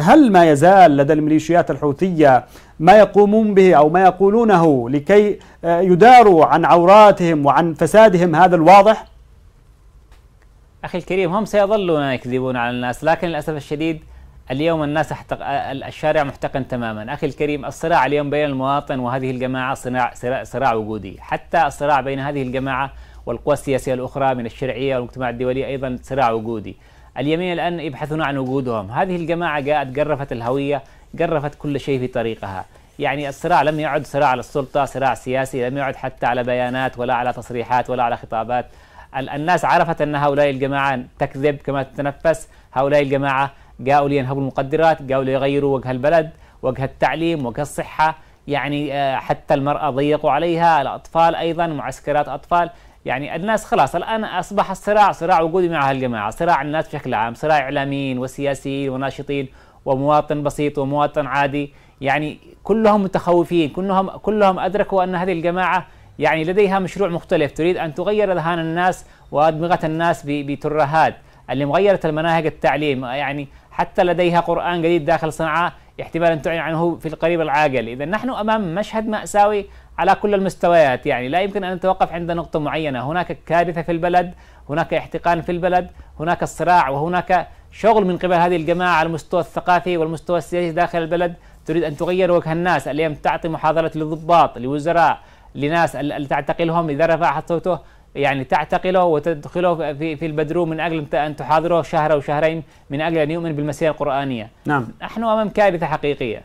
هل ما يزال لدى الميليشيات الحوثية ما يقومون به أو ما يقولونه لكي آه، يداروا عن عوراتهم وعن فسادهم هذا الواضح؟ أخي الكريم هم سيظلون يكذبون على الناس لكن للأسف الشديد اليوم الناس احتق... الشارع محتقن تماما أخي الكريم الصراع اليوم بين المواطن وهذه الجماعة صناع... صراع, صراع وجودي حتى الصراع بين هذه الجماعة والقوى السياسية الأخرى من الشرعية والمجتمع الدولي أيضا صراع وجودي اليمين الآن يبحثون عن وجودهم هذه الجماعة جاءت جرفت الهوية جرفت كل شيء في طريقها يعني الصراع لم يعد صراع للسلطة صراع سياسي لم يعد حتى على بيانات ولا على تصريحات ولا على خطابات الناس عرفت أن هؤلاء الجماعة تكذب كما تتنفس هؤلاء الجماعة جاءوا لينهبوا المقدرات جاءوا ليغيروا وجه البلد وجه التعليم وجه الصحة يعني آه، حتى المرأة ضيقوا عليها الأطفال أيضا معسكرات أطفال يعني الناس خلاص الآن أصبح الصراع صراع وجودي مع هالجماعة صراع الناس بشكل عام صراع إعلاميين وسياسيين وناشطين ومواطن بسيط ومواطن عادي يعني كلهم متخوفين كلهم كلهم أدركوا أن هذه الجماعة يعني لديها مشروع مختلف تريد أن تغير أذهان الناس وأدمغة الناس بترهات اللي مغيرت المناهج التعليم يعني حتى لديها قرآن جديد داخل صنعاء احتمال أن تعلن عنه في القريب العاجل إذا نحن أمام مشهد مأساوي على كل المستويات يعني لا يمكن أن نتوقف عند نقطة معينة هناك كارثة في البلد هناك احتقان في البلد هناك الصراع وهناك شغل من قبل هذه الجماعة على المستوى الثقافي والمستوى السياسي داخل البلد تريد أن تغير وجه الناس اليوم تعطي محاضرة للضباط لوزراء لناس اللي تعتقلهم إذا رفع صوته يعني تعتقله وتدخله في في البدروم من اجل ان تحاضره شهر او شهرين من اجل ان يؤمن بالمسيره القرانيه. نعم. نحن امام كارثه حقيقيه.